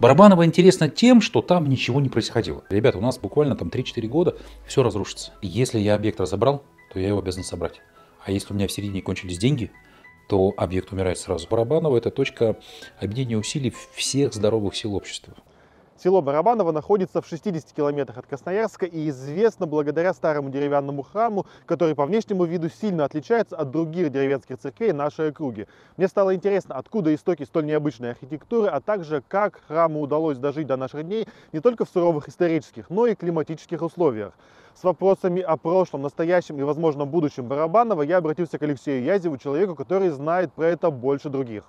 Барабанова интересно тем, что там ничего не происходило. Ребята, у нас буквально там 3-4 года все разрушится. Если я объект разобрал, то я его обязан собрать. А если у меня в середине кончились деньги, то объект умирает сразу. Барабанова – это точка объединения усилий всех здоровых сил общества. Село Барабаново находится в 60 километрах от Красноярска и известно благодаря старому деревянному храму, который по внешнему виду сильно отличается от других деревенских церквей нашей округи. Мне стало интересно, откуда истоки столь необычной архитектуры, а также как храму удалось дожить до наших дней не только в суровых исторических, но и климатических условиях. С вопросами о прошлом, настоящем и возможном будущем Барабанова я обратился к Алексею Язеву, человеку, который знает про это больше других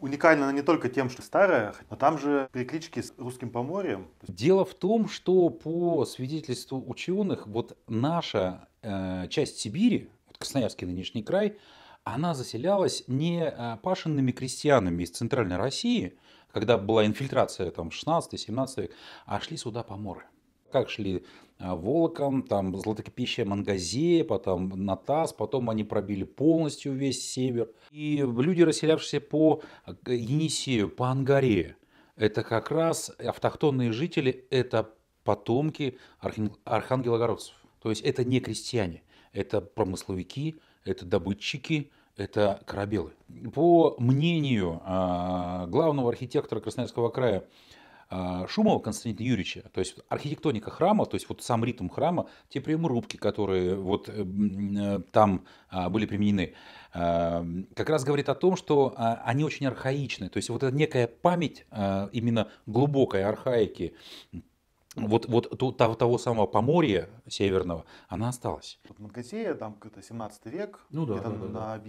уникальна она не только тем, что старая, но там же переклички с русским поморьем. Дело в том, что по свидетельству ученых, вот наша э, часть Сибири, вот Красноярский нынешний край, она заселялась не э, пашенными крестьянами из Центральной России, когда была инфильтрация там 16-17 век, а шли сюда поморы как шли э, Волоком, там Златокипищая Мангазея, потом Натас, потом они пробили полностью весь север. И люди, расселявшиеся по э, Енисею, по Ангаре, это как раз автохтонные жители, это потомки архангелогородцев. То есть это не крестьяне, это промысловики, это добытчики, это корабелы. По мнению э, главного архитектора Красноярского края а, Шумова Константина Юрьевича, то есть архитектоника храма, то есть вот сам ритм храма, те приемы-рубки, которые вот э, э, там а, были применены, а, как раз говорит о том, что они очень архаичны, то есть вот эта некая память именно глубокой архаики вот, вот того, того самого Поморья северного, она осталась. Мангазея, там какой-то 17 век, ну, да, да, да, да.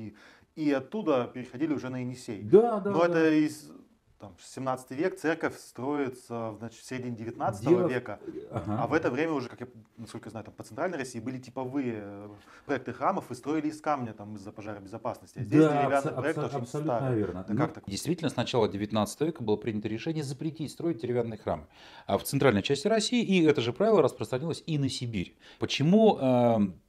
и оттуда переходили уже на Енисей. Да, да, Но да. это из там, 17 век, церковь строится значит, в середине 19 Дело... века, ага. а в это время уже, как я, насколько я знаю, там, по Центральной России были типовые э, проекты храмов и строили из камня там, из-за пожаробезопасности. А здесь да, деревянный абс- проект абс- очень абсолютно старый. Верно. Да ну, как так? Действительно, с начала 19 века было принято решение запретить строить деревянные храмы а в центральной части России, и это же правило распространилось и на Сибирь. Почему э, эм,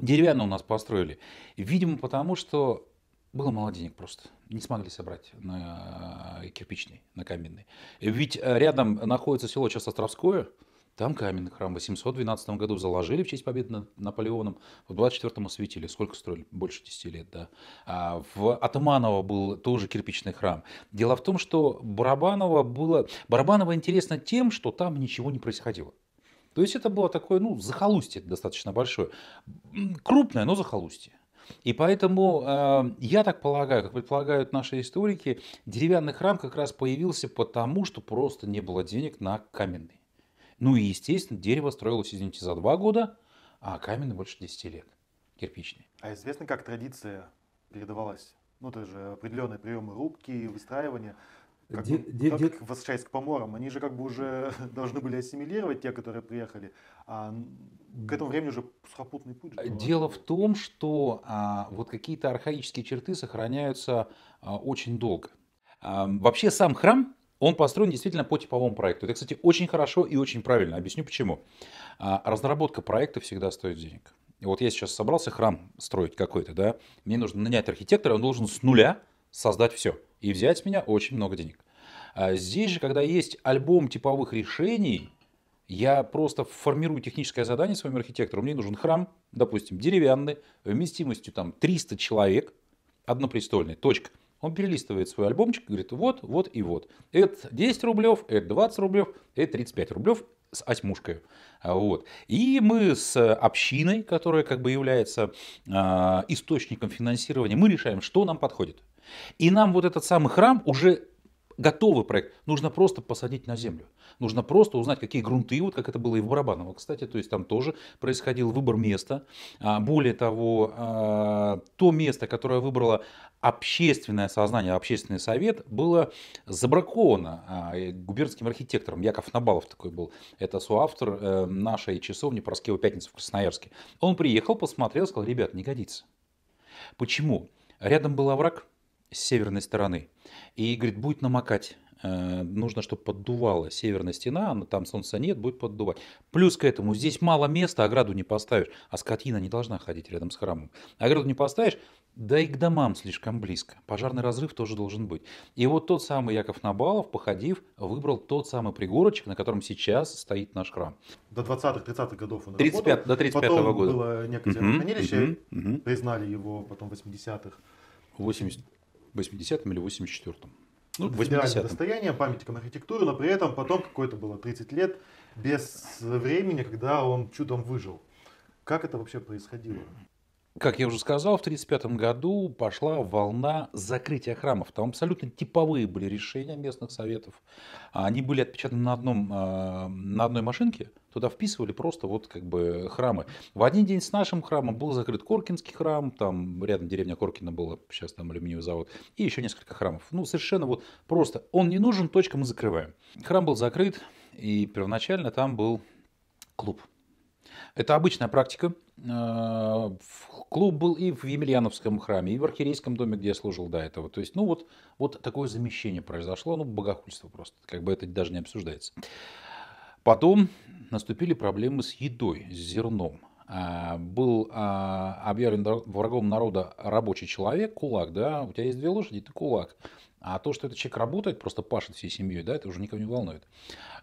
деревянно у нас построили? Видимо, потому что было мало денег просто. Не смогли собрать на э, кирпичный, на каменный. Ведь э, рядом находится село Частостровское, там каменный храм в 812 году заложили в честь победы над Наполеоном. В 24-м осветили. Сколько строили? Больше 10 лет, да. А в Атаманово был тоже кирпичный храм. Дело в том, что Барабаново было... Барабаново интересно тем, что там ничего не происходило. То есть это было такое, ну, захолустье достаточно большое. Крупное, но захолустье. И поэтому, э, я так полагаю, как предполагают наши историки, деревянный храм как раз появился потому, что просто не было денег на каменный. Ну и, естественно, дерево строилось, извините, за два года, а каменный больше 10 лет, кирпичный. А известно, как традиция передавалась? Ну, это же определенные приемы рубки, и выстраивания. Как, де, как возвращаясь к поморам, они же как бы уже должны были ассимилировать те, которые приехали, а к этому времени уже сухопутный путь. Э, дело в том, что а, вот какие-то архаические черты сохраняются а, очень долго. А, вообще сам храм, он построен действительно по типовому проекту. Это, кстати, очень хорошо и очень правильно. Объясню почему. А, разработка проекта всегда стоит денег. И вот я сейчас собрался храм строить какой-то, да, мне нужно нанять архитектора, он должен с нуля создать все и взять с меня очень много денег. А здесь же, когда есть альбом типовых решений, я просто формирую техническое задание своему архитектору. Мне нужен храм, допустим, деревянный, вместимостью там 300 человек, однопрестольный, точка. Он перелистывает свой альбомчик и говорит, вот, вот и вот. Это 10 рублев, это 20 рублев, это 35 рублев с осьмушкой. А вот. И мы с общиной, которая как бы является а, источником финансирования, мы решаем, что нам подходит. И нам вот этот самый храм уже готовый проект. Нужно просто посадить на землю. Нужно просто узнать, какие грунты, вот как это было и в Барабаново, кстати. То есть там тоже происходил выбор места. А, более того, а, то место, которое выбрало общественное сознание, общественный совет, было забраковано а, губернским архитектором. Яков Набалов такой был. Это соавтор э, нашей часовни Пороскева Пятница в Красноярске. Он приехал, посмотрел, сказал, ребят, не годится. Почему? Рядом был овраг, с северной стороны. И говорит, будет намокать э, нужно, чтобы поддувала северная стена, но там солнца нет, будет поддувать. Плюс к этому, здесь мало места, ограду не поставишь, а скотина не должна ходить рядом с храмом. Ограду не поставишь, да и к домам слишком близко. Пожарный разрыв тоже должен быть. И вот тот самый Яков Набалов, походив, выбрал тот самый пригорочек, на котором сейчас стоит наш храм. До 20-30-х годов он 35, работал. До 35 -го года. Потом было некое хранилище, признали его потом в 80-х. 80. 80-м или 84-м. Ну, 80 ну, достояние, памятником архитектуры, но при этом потом какое-то было 30 лет без времени, когда он чудом выжил. Как это вообще происходило? Как я уже сказал, в 1935 году пошла волна закрытия храмов. Там абсолютно типовые были решения местных советов. Они были отпечатаны на, одном, а, на одной машинке – туда вписывали просто вот как бы храмы. В один день с нашим храмом был закрыт Коркинский храм, там рядом деревня Коркина была, сейчас там алюминиевый завод, и еще несколько храмов. Ну, совершенно вот просто он не нужен, точка, мы закрываем. Храм был закрыт, и первоначально там был клуб. Это обычная практика. Э, клуб был и в Емельяновском храме, и в архиерейском доме, где я служил до этого. То есть, ну вот, вот такое замещение произошло, ну, богохульство просто, как бы это даже не обсуждается. Потом наступили проблемы с едой, с зерном. А, был а, объявлен врагом народа рабочий человек, кулак, да, у тебя есть две лошади, ты кулак. А то, что этот человек работает, просто пашет всей семьей, да, это уже никого не волнует.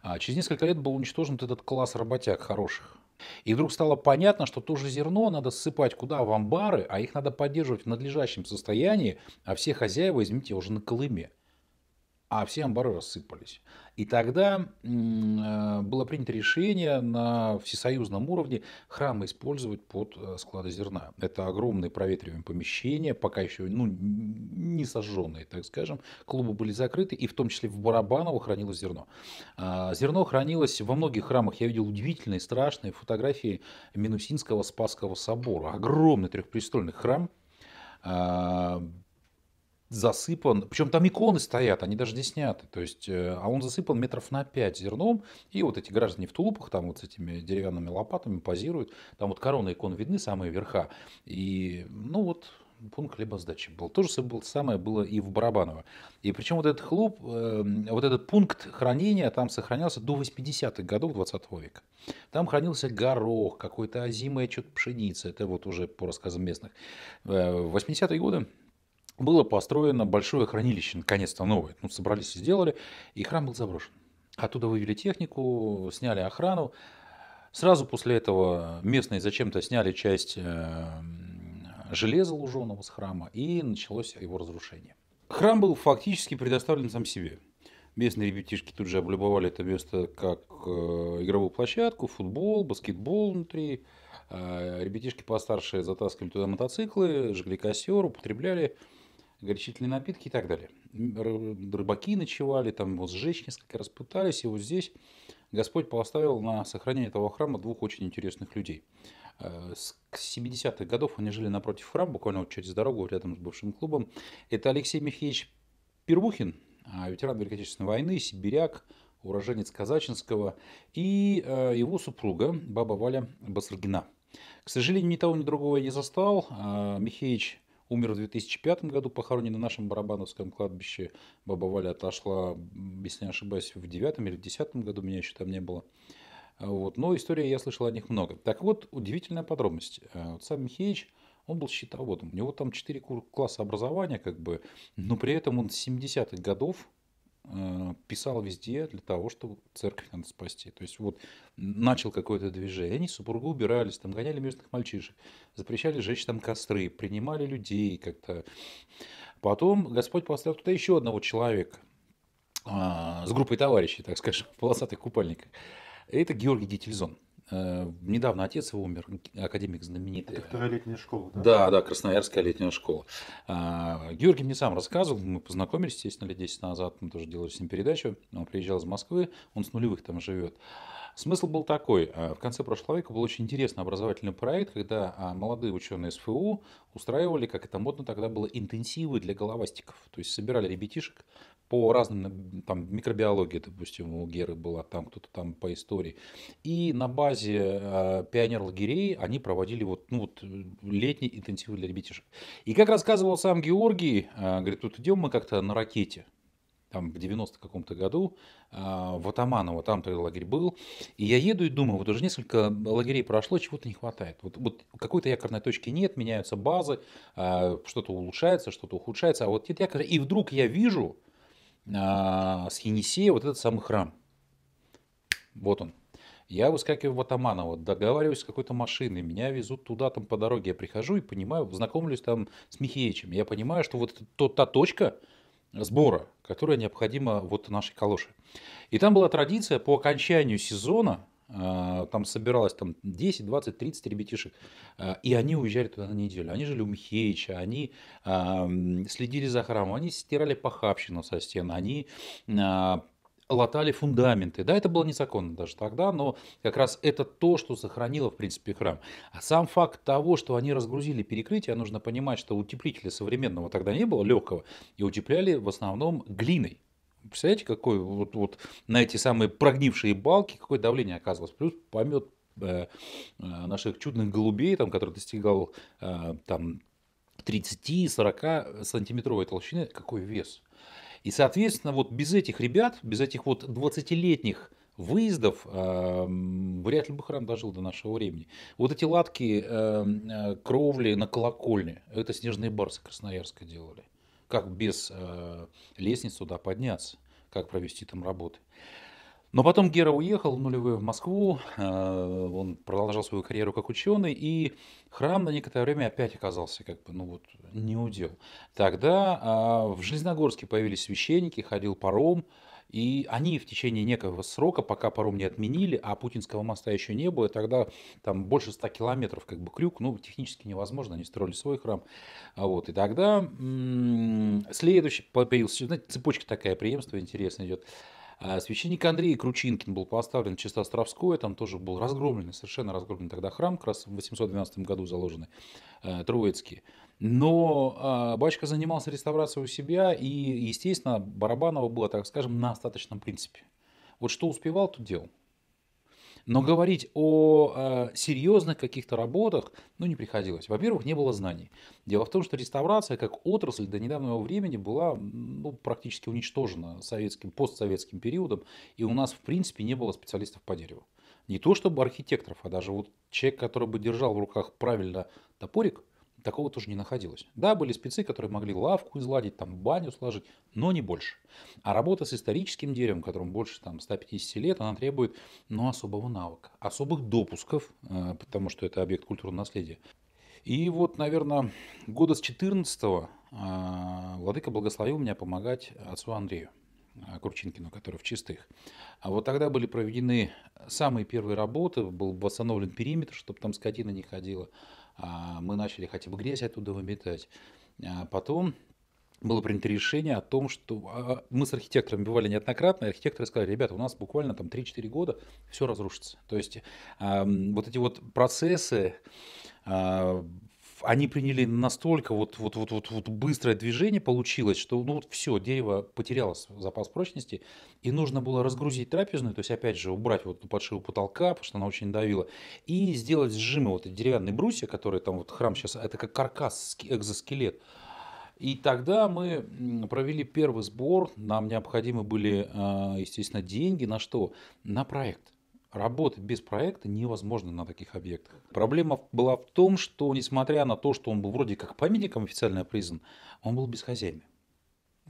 А через несколько лет был уничтожен этот класс работяг хороших. И вдруг стало понятно, что то же зерно надо ссыпать куда? В амбары, а их надо поддерживать в надлежащем состоянии, а все хозяева, извините, уже на Колыме а все амбары рассыпались. И тогда э, было принято решение на всесоюзном уровне храмы использовать под э, склады зерна. Это огромные проветриваемые помещения, пока еще ну, не сожженные, так скажем. Клубы были закрыты, и в том числе в Барабаново хранилось зерно. А, зерно хранилось во многих храмах. Я видел удивительные, страшные фотографии Минусинского Спасского собора. Огромный трехпрестольный храм а, засыпан, причем там иконы стоят, они даже не сняты, то есть, э, а он засыпан метров на 5 зерном, и вот эти граждане в тулупах там вот с этими деревянными лопатами позируют, там вот корона икон видны, самые верха, и ну вот пункт хлебосдачи был. То же самое было и в Барабаново. И причем вот этот хлоп, эм, вот этот пункт хранения там сохранялся до 80-х годов 20 века. Там хранился горох, какой-то озимая что-то пшеница. Это вот уже по рассказам местных. Э, в 80-е годы было построено большое хранилище, наконец-то новое. Ну, собрались и сделали, и храм был заброшен. Оттуда вывели технику, сняли охрану. Сразу после этого местные зачем-то сняли часть э, железа луженого с храма, и началось его разрушение. Храм был фактически предоставлен сам себе. Местные ребятишки тут же облюбовали это место как э, игровую площадку, футбол, баскетбол внутри. Э, ребятишки постарше затаскивали туда мотоциклы, жгли костер, употребляли горячительные напитки и так далее. Рыбаки ночевали, там его сжечь несколько раз пытались, и вот здесь Господь поставил на сохранение этого храма двух очень интересных людей. Э, с 70-х годов они жили напротив храма, буквально вот через дорогу, рядом с бывшим клубом. Это Алексей Михеевич Первухин, э, ветеран Великой Отечественной войны, сибиряк, уроженец Казачинского, и э, его супруга, баба Валя Басаргина. К сожалению, ни того, ни другого я не застал. Михеич умер в 2005 году, похоронен на нашем Барабановском кладбище. Баба Валя отошла, если не ошибаюсь, в 9 или в 10 году, меня еще там не было. А, вот. Но история я слышал о них много. Так вот, удивительная подробность. А, вот сам Михеевич, он был счетоводом. У него там 4 класса образования, как бы, но при этом он с 70-х годов Э, писал везде для того, чтобы церковь надо спасти. То есть вот начал какое-то движение, они супругу убирались, там гоняли местных мальчишек, запрещали жечь там костры, принимали людей как-то. Потом Господь поставил туда еще одного человека э, с группой товарищей, так скажем, в полосатых купальниках. Это Георгий Гительзон. Э, недавно отец его умер, академик знаменитый. Это вторая летняя школа, да? Да, да, Красноярская летняя школа. А, Георгий мне сам рассказывал, мы познакомились, естественно, лет 10 назад, мы тоже делали с ним передачу, он приезжал из Москвы, он с нулевых там живет. Смысл был такой. А, в конце прошлого века был очень интересный образовательный проект, когда а, молодые ученые СФУ устраивали, как это модно тогда было, интенсивы для головастиков. То есть собирали ребятишек, по разным, там, микробиологии, допустим, у Геры была, там кто-то там по истории. И на базе э, а, пионер-лагерей они проводили вот, ну, вот летний интенсив для ребятишек. И как рассказывал сам Георгий, э, говорит, тут идем мы как-то на ракете, там в 90 каком-то году э, в Атаманово, там тогда лагерь был. И я еду и думаю, вот уже несколько лагерей прошло, чего-то не хватает. Вот, вот какой-то якорной точки нет, меняются базы, э, что-то улучшается, что-то ухудшается. А вот нет якоря. И вдруг я вижу, а, с Енисея вот этот самый храм. Вот он. Я выскакиваю в Атаманово, договариваюсь с какой-то машиной, меня везут туда, там по дороге я прихожу и понимаю, знакомлюсь там с Михеевичем. Я понимаю, что вот это та точка сбора, которая необходима вот нашей калоши. И там была традиция по окончанию сезона а, там собиралось там 10, 20, 30 ребятишек, а, и они уезжали туда на неделю. Они жили у Михеича, они а, следили за храмом, они стирали похабщину со стен, они латали фундаменты. Да, это было незаконно даже тогда, но как раз это то, что сохранило, в принципе, храм. А сам факт того, что они разгрузили перекрытие, нужно понимать, что утеплителя современного тогда не было, легкого, и утепляли в основном глиной. Представляете, какой вот, вот на эти самые прогнившие балки какое давление оказывалось. Плюс помет э, э наших чудных голубей, там, который достигал э, там, 30-40 сантиметровой толщины, какой вес. И, соответственно, вот без этих ребят, без этих вот 20-летних выездов, э, вряд ли бы храм дожил до нашего времени. Вот эти латки э, э кровли на колокольне, это снежные барсы Красноярска делали как без э, лестниц туда подняться, как провести там работы. Но потом Гера уехал в нулевые в Москву, э, он продолжал свою карьеру как ученый, и храм на некоторое время опять оказался как бы, ну вот, не удел. Тогда э, в Железногорске появились священники, ходил паром, э, и они в течение некого срока, пока паром не отменили, а Путинского моста еще не было, тогда там больше 100 километров как бы крюк, ну, технически невозможно, они строили свой храм. А вот, и тогда м -м, следующий появился, знаете, цепочка такая преемство интересная идет. А, Священник Андрей Кручинкин был поставлен чисто Чистостровское, там тоже был разгромлен, совершенно разгромлен тогда храм, как раз в 812 году заложенный э, Троицкий. Но э, занимался реставрацией у себя, и, естественно, Барабанова было, так скажем, на остаточном принципе. Вот что успевал, то делал. Но говорить о э, серьезных каких-то работах, ну, не приходилось. Во-первых, не было знаний. Дело в том, что реставрация как отрасль до недавнего времени была ну, практически уничтожена советским, постсоветским периодом, и у нас, в принципе, не было специалистов по дереву. Не то чтобы архитекторов, а даже вот человек, который бы держал в руках правильно топорик, такого тоже не находилось. Да, были спецы, которые могли лавку изладить, там баню сложить, но не больше. А работа с историческим деревом, которому больше там, 150 лет, она требует ну, особого навыка, особых допусков, э, потому что это объект культурного наследия. И вот, наверное, года с 14-го э, Владыка благословил меня помогать отцу Андрею. Э, Курчинкину, который в чистых. А вот тогда были проведены самые первые работы, был восстановлен периметр, чтобы там скотина не ходила. А, мы начали хотя бы грязь оттуда выметать. А, потом было принято решение о том, что а, мы с архитектором бывали неоднократно, и архитекторы сказали, ребята, у нас буквально там 3-4 года все разрушится. То есть вот эти вот процессы, они приняли настолько вот, вот, вот, вот, вот быстрое движение получилось, что ну вот все, дерево потеряло запас прочности, и нужно было разгрузить трапезную, то есть опять же убрать вот подшиву потолка, потому что она очень давила, и сделать сжимы, вот деревянные брусья, которые там вот храм сейчас, это как каркас, экзоскелет. И тогда мы провели первый сбор, нам необходимы были, а, естественно, деньги на что? На проект. Работать без проекта невозможно на таких объектах. Проблема была в том, что несмотря на то, что он был вроде как памятником официально признан, он был без хозяина.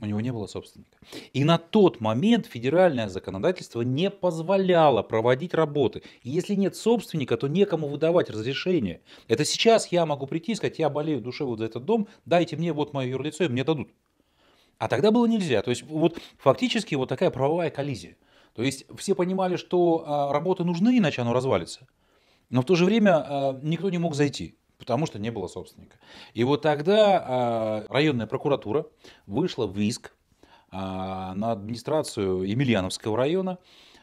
У него не было собственника. И на тот момент федеральное законодательство не позволяло проводить работы. если нет собственника, то некому выдавать разрешение. Это сейчас я могу прийти и сказать, я болею в вот за этот дом, дайте мне вот мое юрлицо, и мне дадут. А тогда было нельзя. То есть вот фактически вот такая правовая коллизия. То есть все понимали, что а, работы нужны, иначе оно развалится. Но в то же время а, никто не мог зайти, потому что не было собственника. И вот тогда а, районная прокуратура вышла в иск на администрацию Емельяновского района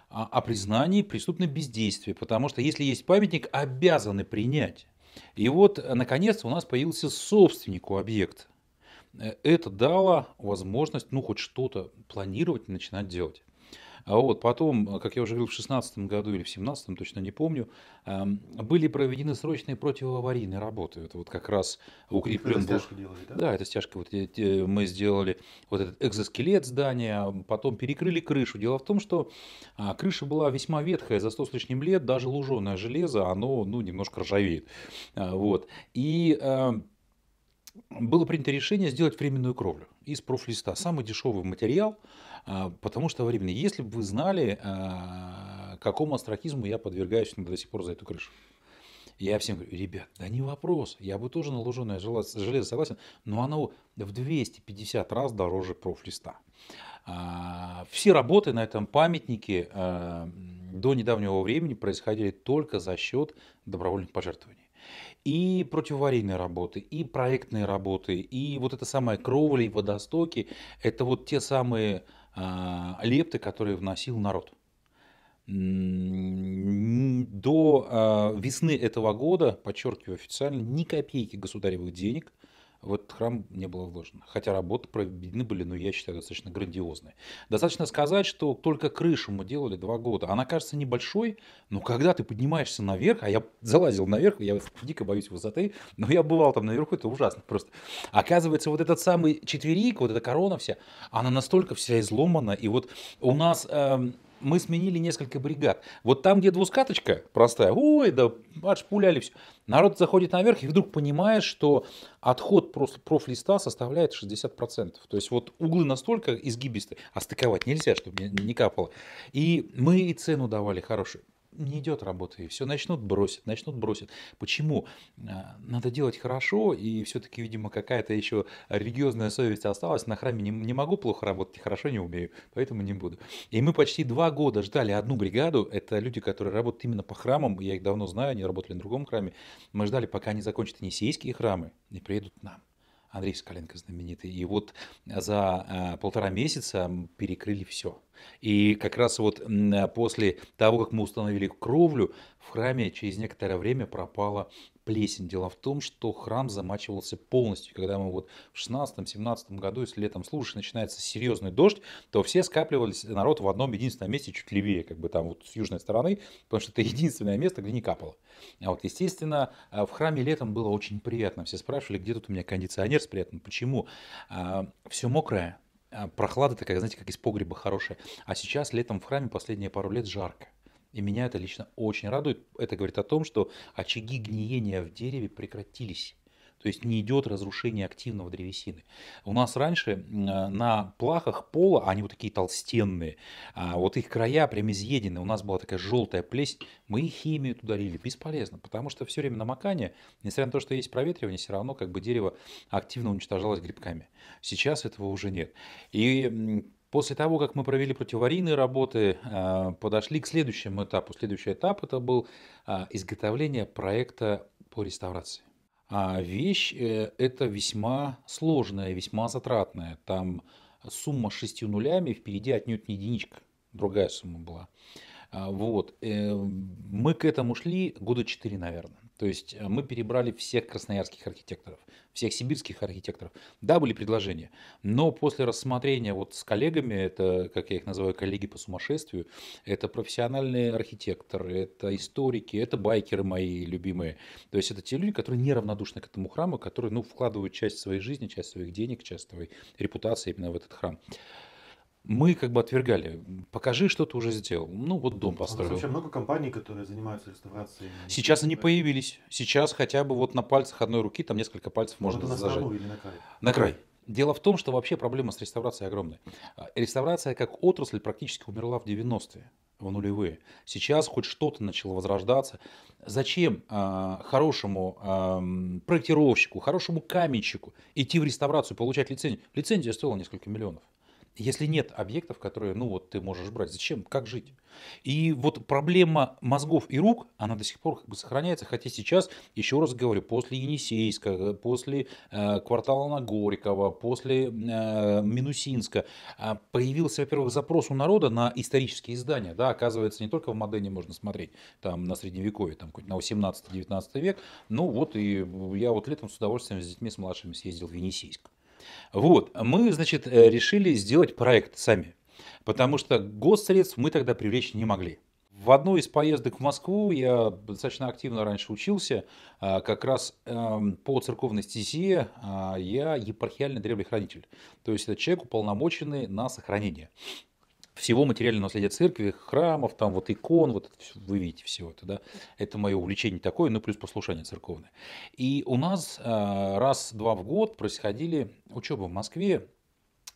о признании преступной бездействия, потому что если есть памятник, обязаны принять. И вот, наконец, у нас появился собственнику объект. Э, это дало возможность, ну, хоть что-то планировать и начинать делать. А вот потом, как я уже говорил, в 2016 году или в 2017, точно не помню, эм, были проведены срочные противоаварийные работы. Это вот как раз укреплен был... Делали, да? да, это стяжка. Вот э, мы сделали вот этот экзоскелет здания, потом перекрыли крышу. Дело в том, что а, крыша была весьма ветхая, за 100 с лишним лет, даже луженое железо, оно ну, немножко ржавеет. А, вот. И эм, было принято решение сделать временную кровлю из профлиста. Самый дешевый материал, а, потому что временный. Если бы вы знали, а, какому астракизму я подвергаюсь до сих пор за эту крышу. Я всем говорю, ребят, да не вопрос, я бы тоже на луженое железо согласен, но оно в 250 раз дороже профлиста. А, все работы на этом памятнике до недавнего времени происходили только за счет добровольных пожертвований и противоварийной работы, и проектные работы, и вот это самое кровли и водостоки, это вот те самые э, лепты, которые вносил народ. До э, весны этого года, подчеркиваю официально, ни копейки государевых денег – в этот храм не было вложено. Хотя работы проведены были, но я считаю, достаточно грандиозные. Достаточно сказать, что только крышу мы делали два года. Она кажется небольшой, но когда ты поднимаешься наверх, а я залазил наверх, я дико боюсь высоты, но я бывал там наверху, это ужасно просто. Оказывается, вот этот самый четверик, вот эта корона вся, она настолько вся изломана, и вот у нас... Эм, мы сменили несколько бригад. Вот там, где двускаточка простая, ой, да аж пуляли все. Народ заходит наверх и вдруг понимает, что отход просто профлиста составляет 60%. То есть вот углы настолько изгибистые, а стыковать нельзя, чтобы не капало. И мы и цену давали хорошую не идет работа, и все начнут бросить, начнут бросить. Почему? Э, надо делать хорошо, и все-таки, видимо, какая-то еще религиозная совесть осталась. На храме не, не могу плохо работать, хорошо не умею, поэтому не буду. И мы почти два года ждали одну бригаду. Это люди, которые работают именно по храмам, я их давно знаю, они работали на другом храме. Мы ждали, пока они закончат енисейские храмы и приедут к нам. Андрей Скаленко знаменитый. И вот за э, полтора месяца перекрыли все и как раз вот после того, как мы установили кровлю, в храме через некоторое время пропала плесень. Дело в том, что храм замачивался полностью. Когда мы вот в 16-17 году, если летом слушаешь, начинается серьезный дождь, то все скапливались народ в одном единственном месте, чуть левее, как бы там вот с южной стороны, потому что это единственное место, где не капало. А вот, естественно, а, в храме летом было очень приятно. Все спрашивали, где тут у меня кондиционер спрятан, почему? А, все мокрое, а, прохлада такая, знаете, как из погреба хорошая. А сейчас летом в храме последние пару лет жарко. И меня это лично очень радует. Это говорит о том, что очаги гниения в дереве прекратились. То есть не идет разрушение активного древесины. У нас раньше э, на плахах пола, они вот такие толстенные, а вот их края прям изъедены, у нас была такая желтая плесень, мы химию туда лили, бесполезно, потому что все время намокание, несмотря на то, что есть проветривание, все равно как бы дерево активно уничтожалось грибками. Сейчас этого уже нет. И После того, как мы провели противаварийные работы, а, подошли к следующему этапу. Следующий этап это был а, изготовление проекта по реставрации. А вещь. Э, это весьма сложная, весьма затратная. Там сумма с шестью нулями, впереди отнюдь не единичка, другая сумма была. А, вот. Эм, мы к этому шли года четыре, наверное. То есть э, мы перебрали всех красноярских архитекторов, всех сибирских архитекторов. Да, были предложения, но после рассмотрения вот с коллегами, это, как я их называю, коллеги по сумасшествию, это профессиональные архитекторы, это историки, это байкеры мои любимые. То есть это те люди, которые неравнодушны к этому храму, которые ну, вкладывают часть своей жизни, часть своих денег, часть своей репутации именно в этот храм мы как бы отвергали. Покажи, что ты уже сделал. Ну, вот дом построил. А вообще много компаний, которые занимаются реставрацией? Сейчас они появились. Сейчас хотя бы вот на пальцах одной руки, там несколько пальцев Но ну, можно это зажать. на или на край? На край. Дело в том, что вообще проблема с реставрацией огромная. А, реставрация как отрасль практически умерла в 90-е, в нулевые. Сейчас хоть что-то начало возрождаться. Зачем э, хорошему э, проектировщику, хорошему каменщику идти в реставрацию, получать лицензию? Лицензия стоила несколько миллионов если нет объектов, которые, ну вот, ты можешь брать, зачем, как жить? И вот проблема мозгов и рук, она до сих пор как бы сохраняется, хотя сейчас, еще раз говорю, после Енисейска, после э, квартала на Горького, после э, Минусинска, а, появился, во-первых, запрос у народа на исторические издания, да, оказывается, не только в Модене можно смотреть, там, на Средневековье, там, на 18-19 век, ну вот, и я вот летом с удовольствием с детьми, с младшими съездил в Енисейск. Вот, мы, значит, э, решили сделать проект сами, потому что госсредств мы тогда привлечь не могли. В одной из поездок в Москву я достаточно активно раньше учился, а как раз эм, по церковной стезе а, я епархиальный древлехранитель, то есть это человек, уполномоченный на сохранение всего материального наследия церкви, храмов, там вот икон, вот это все, вы видите все это, да. Это мое увлечение такое, ну плюс послушание церковное. И у нас э, раз-два в год происходили учебы в Москве,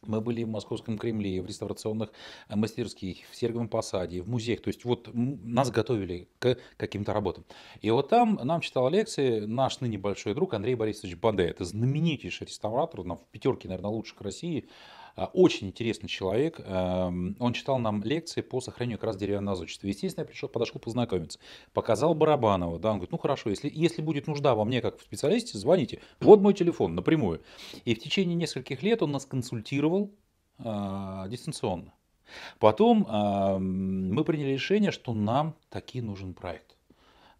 мы были в Московском Кремле, в реставрационных мастерских, в Серговом Посаде, в музеях. То есть вот нас готовили к каким-то работам. И вот там нам читал лекции наш ныне большой друг Андрей Борисович Баде. Это знаменитейший реставратор, в пятерке, наверное, лучших России. А, очень интересный человек. Эм, он читал нам лекции по сохранению как раз деревянного зодчества. Естественно, я пришел, подошел познакомиться. Показал Барабанова. Да, он говорит, ну хорошо, если, если будет нужда во мне как в специалисте, звоните. Вот мой телефон напрямую. И в течение нескольких лет он нас консультировал э, дистанционно. Потом э, мы приняли решение, что нам таки нужен проект.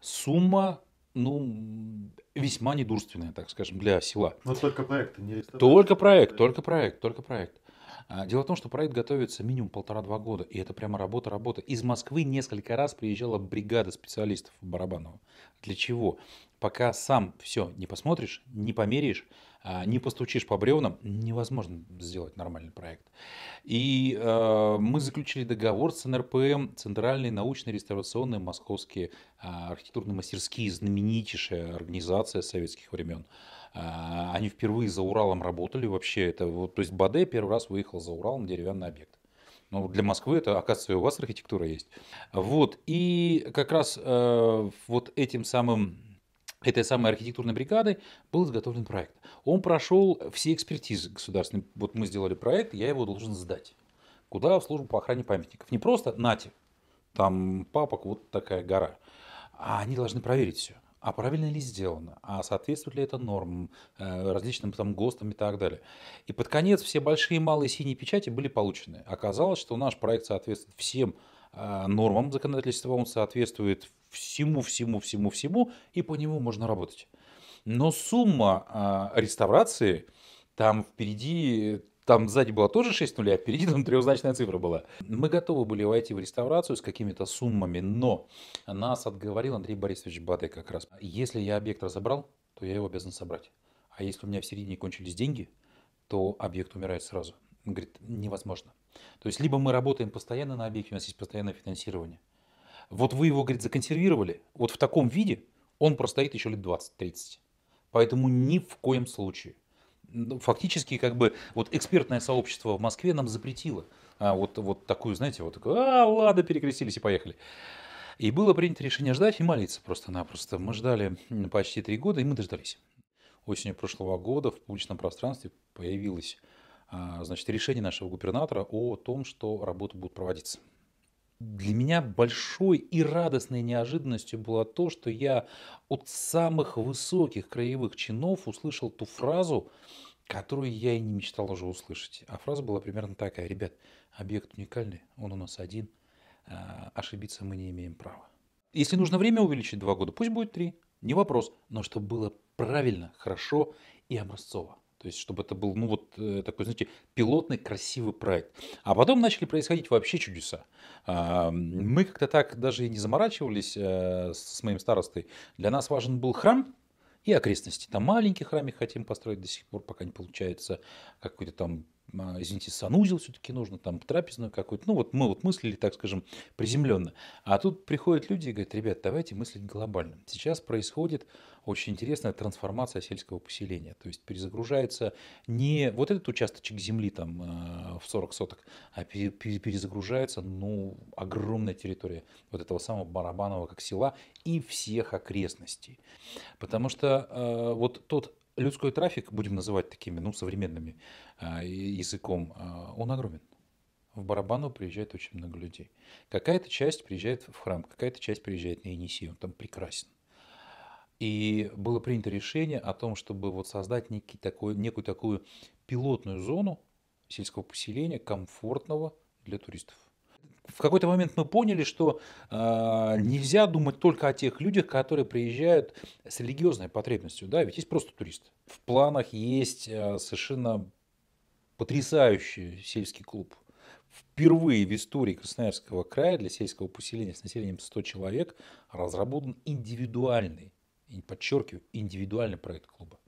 Сумма ну, весьма недурственная, так скажем, для села. Но только проект, не Только проект, только проект, только проект. А, дело в том, что проект готовится минимум полтора-два года, и это прямо работа-работа. Из Москвы несколько раз приезжала бригада специалистов Барабанова. Для чего? Пока сам все не посмотришь, не померяешь, а, не постучишь по бревнам, невозможно сделать нормальный проект. И э, мы заключили договор с НРПМ, эм, Центральные научно-реставрационные московские э, архитектурные мастерские, знаменитейшая организация советских времен. Э, а, они впервые за Уралом работали вообще. Это, вот, то есть Баде первый раз выехал за Урал на деревянный объект. Но ну, для Москвы это, оказывается, у вас архитектура есть. Вот. И как раз э, вот этим самым этой самой архитектурной бригадой был изготовлен проект. Он прошел все экспертизы государственные. Вот мы сделали проект, я его должен сдать. Куда? В службу по охране памятников. Не просто нате, там папок, вот такая гора. А они должны проверить все а правильно ли сделано, а соответствует ли это нормам, э, различным там ГОСТам и так далее. И под конец все большие, и малые, синие печати были получены. Оказалось, что наш проект соответствует всем э, нормам законодательства, он соответствует всему, всему, всему, всему, и по нему можно работать. Но сумма э, реставрации там впереди там сзади было тоже 6 нулей, а впереди там трехзначная цифра была. Мы готовы были войти в реставрацию с какими-то суммами, но нас отговорил Андрей Борисович Баты как раз. Если я объект разобрал, то я его обязан собрать. А если у меня в середине кончились деньги, то объект умирает сразу. Он говорит, невозможно. То есть либо мы работаем постоянно на объекте, у нас есть постоянное финансирование. Вот вы его, говорит, законсервировали, вот в таком виде он простоит еще лет 20-30. Поэтому ни в коем случае – ну, фактически как бы вот экспертное сообщество в Москве нам запретило а, вот, вот такую, знаете, вот такую, а, ладно, перекрестились и поехали. И было принято решение ждать и молиться просто-напросто. Мы ждали почти три года, и мы дождались. Осенью прошлого года в публичном пространстве появилось а, значит, решение нашего губернатора о том, что работы будут проводиться. Для меня большой и радостной неожиданностью было то, что я от самых высоких краевых чинов услышал ту фразу, которую я и не мечтал уже услышать. А фраза была примерно такая, ребят, объект уникальный, он у нас один, а, ошибиться мы не имеем права. Если нужно время увеличить два года, пусть будет три, не вопрос, но чтобы было правильно, хорошо и образцово. То есть, чтобы это был, ну, вот э, такой, знаете, пилотный красивый проект. А потом начали происходить вообще чудеса. А, мы как-то так даже и не заморачивались э, с моим старостой. Для нас важен был храм, и окрестности. Там маленький храмик хотим построить до сих пор, пока не получается. Какой-то там а, извините, санузел все-таки нужно, там трапезную какую-то. Ну вот мы вот мыслили, так скажем, приземленно. А тут приходят люди и говорят, ребят, давайте мыслить глобально. Сейчас происходит очень интересная трансформация сельского поселения. То есть перезагружается не вот этот участочек земли там а, в 40 соток, а перезагружается ну, огромная территория вот этого самого Барабанова как села и всех окрестностей. Потому что а, вот тот людской трафик, будем называть такими, ну, современными а, языком, а, он огромен. В Барабану приезжает очень много людей. Какая-то часть приезжает в храм, какая-то часть приезжает на Енисей, он там прекрасен. И было принято решение о том, чтобы вот создать некий такой, некую такую пилотную зону сельского поселения, комфортного для туристов в какой-то момент мы поняли, что э, нельзя думать только о тех людях, которые приезжают с религиозной потребностью. Да, ведь есть просто турист. В планах есть э, совершенно потрясающий сельский клуб. Впервые в истории Красноярского края для сельского поселения с населением 100 человек разработан индивидуальный, подчеркиваю, индивидуальный проект клуба.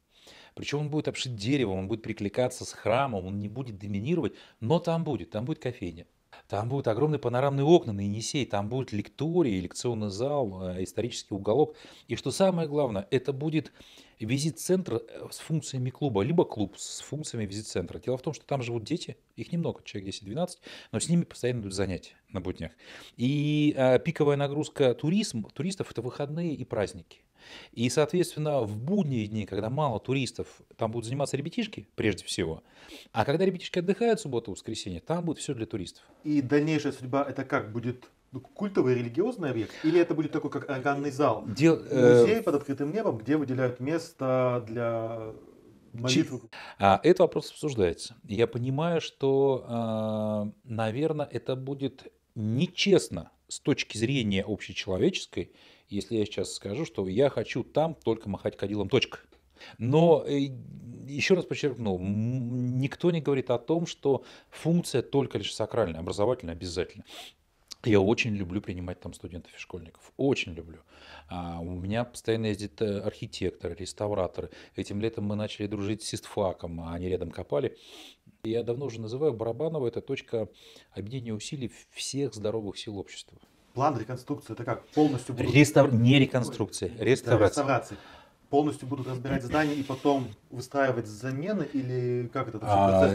Причем он будет обшит деревом, он будет прикликаться с храмом, он не будет доминировать, но там будет, там будет кофейня. Там будут огромные панорамные окна на Енисей, там будет лектория, лекционный зал, э, исторический уголок. И что самое главное, это будет визит-центр э, с функциями клуба, либо клуб с функциями визит-центра. Дело в том, что там живут дети, их немного, человек 10-12, но с ними постоянно идут занятия на буднях. И э, пиковая нагрузка туризм, туристов – это выходные и праздники. И, соответственно, в будние дни, когда мало туристов, там будут заниматься ребятишки, прежде всего. А когда ребятишки отдыхают в субботу, воскресенье, там будет все для туристов. И дальнейшая судьба – это как будет ну, культовый религиозный объект? Или это будет такой, как органный зал? Дел, э, Музей под открытым небом, где выделяют место для молитвы? А, этот вопрос обсуждается. Я понимаю, что, а, наверное, это будет нечестно с точки зрения общечеловеческой, если я сейчас скажу, что я хочу там только махать кадилом точка. Но э, еще раз подчеркну, никто не говорит о том, что функция только лишь сакральная, образовательная обязательно. Я очень люблю принимать там студентов и школьников. Очень люблю. А у меня постоянно ездят э, архитекторы, реставраторы. Этим летом мы начали дружить с Истфаком, а они рядом копали. Я давно уже называю Барабанова это точка объединения усилий всех здоровых сил общества. План реконструкции это как? Полностью будут... Рестав... Не реконструкция, реставрация. Да, реставрация полностью будут разбирать здание и потом выстраивать замены или как это? А,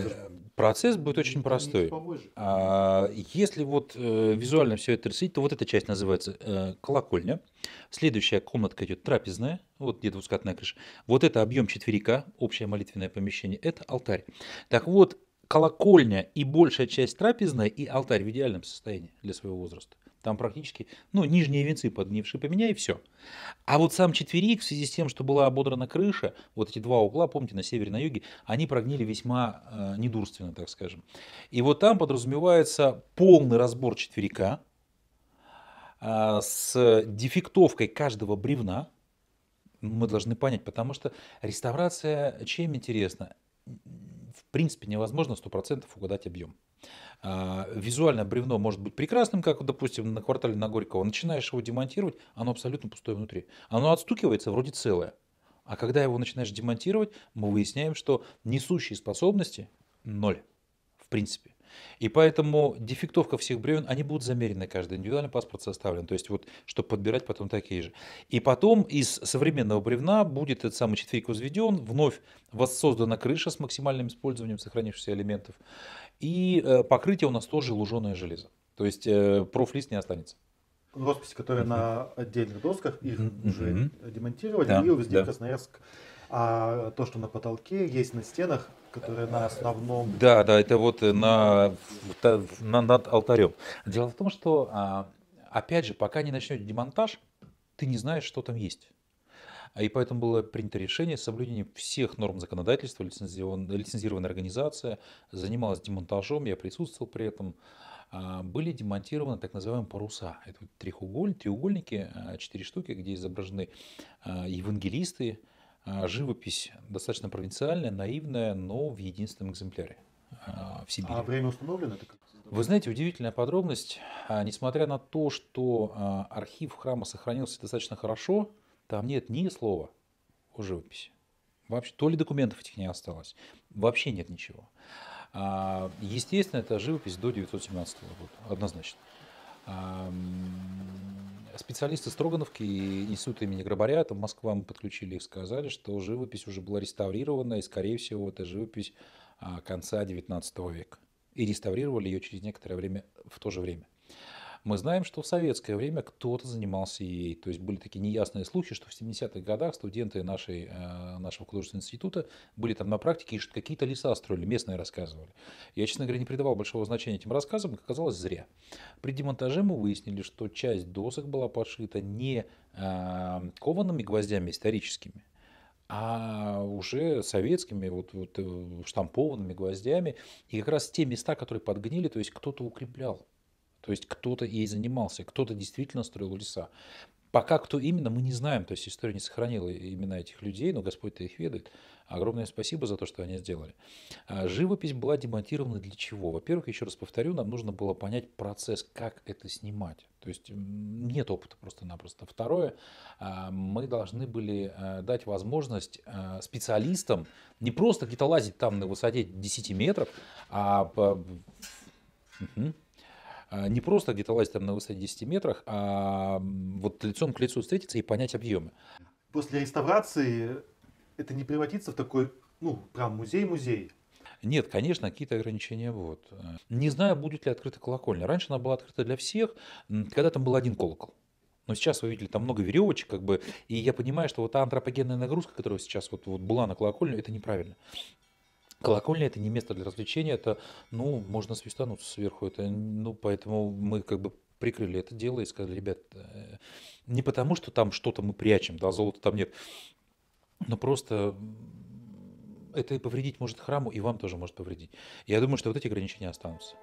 Процесс будет очень простой. А, если вот э, визуально все это рисовать, то вот эта часть называется э, колокольня. Следующая комнатка идет трапезная, вот где двускатная крыша. Вот это объем четверика, общее молитвенное помещение, это алтарь. Так вот, колокольня и большая часть трапезной и алтарь в идеальном состоянии для своего возраста. Там практически, ну, нижние венцы подгнившие поменяй, и все. А вот сам четверик, в связи с тем, что была ободрана крыша, вот эти два угла, помните, на севере на юге, они прогнили весьма э, недурственно, так скажем. И вот там подразумевается полный разбор четверика э, с дефектовкой каждого бревна. Мы должны понять, потому что реставрация чем интересна? В принципе, невозможно 100% угадать объем. А, Визуально бревно может быть прекрасным, как, допустим, на квартале на Горького. Начинаешь его демонтировать, оно абсолютно пустое внутри. Оно отстукивается вроде целое. А когда его начинаешь демонтировать, мы выясняем, что несущие способности ноль, в принципе. И поэтому дефектовка всех бревен, они будут замерены каждый, индивидуальный паспорт составлен, то есть вот, чтобы подбирать потом такие же. И потом из современного бревна будет этот самый четверик возведен, вновь воссоздана крыша с максимальным использованием сохранившихся элементов, и э, покрытие у нас тоже луженое железо. То есть э, профлист не останется Роспись, которая uh-huh. на отдельных досках, их uh-huh. уже демонтировали, да, и везде да. Красноярск. А то, что на потолке есть на стенах, которые на основном... Да, да, это вот э, на, на, над алтарем. Дело в том, что, а, опять же, пока не начнете демонтаж, ты не знаешь, что там есть. И поэтому было принято решение соблюдение всех норм законодательства, лицензированная организация занималась демонтажом, я присутствовал при этом. А, были демонтированы так называемые паруса. Это треугольники, треугольники, а, четыре штуки, где изображены евангелисты, а, живопись достаточно провинциальная, наивная, но в единственном экземпляре а, в Сибири. А время установлено? Это как Вы знаете, удивительная подробность. А, несмотря на то, что архив храма сохранился достаточно хорошо, там нет ни слова о живописи. Вообще, то ли документов этих не осталось, вообще нет ничего. Естественно, это живопись до 917 года, однозначно. Специалисты Строгановки и Института имени Грабаря, это Москва, мы подключили их, сказали, что живопись уже была реставрирована, и, скорее всего, это живопись а, конца XIX века. И реставрировали ее через некоторое время в то же время. Мы знаем, что в советское время кто-то занимался ей. То есть были такие неясные слухи, что в 70-х годах студенты нашей, э, нашего художественного института были там на практике и что какие-то леса строили, местные рассказывали. Я, честно говоря, не придавал большого значения этим рассказам, как оказалось, зря. При демонтаже мы выяснили, что часть досок была подшита не э, коваными гвоздями историческими, а уже советскими вот, вот э, штампованными гвоздями и как раз те места, которые подгнили, то есть кто-то укреплял то есть кто-то ей занимался, кто-то действительно строил леса. Пока кто именно, мы не знаем. То есть история не сохранила имена этих людей, но Господь-то их ведает. Огромное спасибо за то, что они сделали. А живопись была демонтирована для чего? Во-первых, еще раз повторю, нам нужно было понять процесс, как это снимать. То есть нет опыта просто-напросто. Второе, а, мы должны были а, дать возможность специалистам не просто где-то лазить там на высоте 10 метров, а... Угу. А, не просто где-то лазить там на высоте 10 метрах, а вот лицом к лицу встретиться и понять объемы. После реставрации это не превратится в такой, ну, прям музей-музей, нет, конечно, какие-то ограничения будут. Не знаю, будет ли открыта колокольня. Раньше она была открыта для всех, когда там был один колокол. Но сейчас вы видели там много веревочек, как бы, и я понимаю, что вот та антропогенная нагрузка, которая сейчас вот, вот была на колокольню, это неправильно. Колокольня это не место для развлечения, это, ну, можно свистануться сверху, это, ну, поэтому мы как бы прикрыли это дело и сказали, ребят, э, не потому, что там что-то мы прячем, да, золота там нет, но просто это и повредить может храму, и вам тоже может повредить. Я думаю, что вот эти ограничения останутся.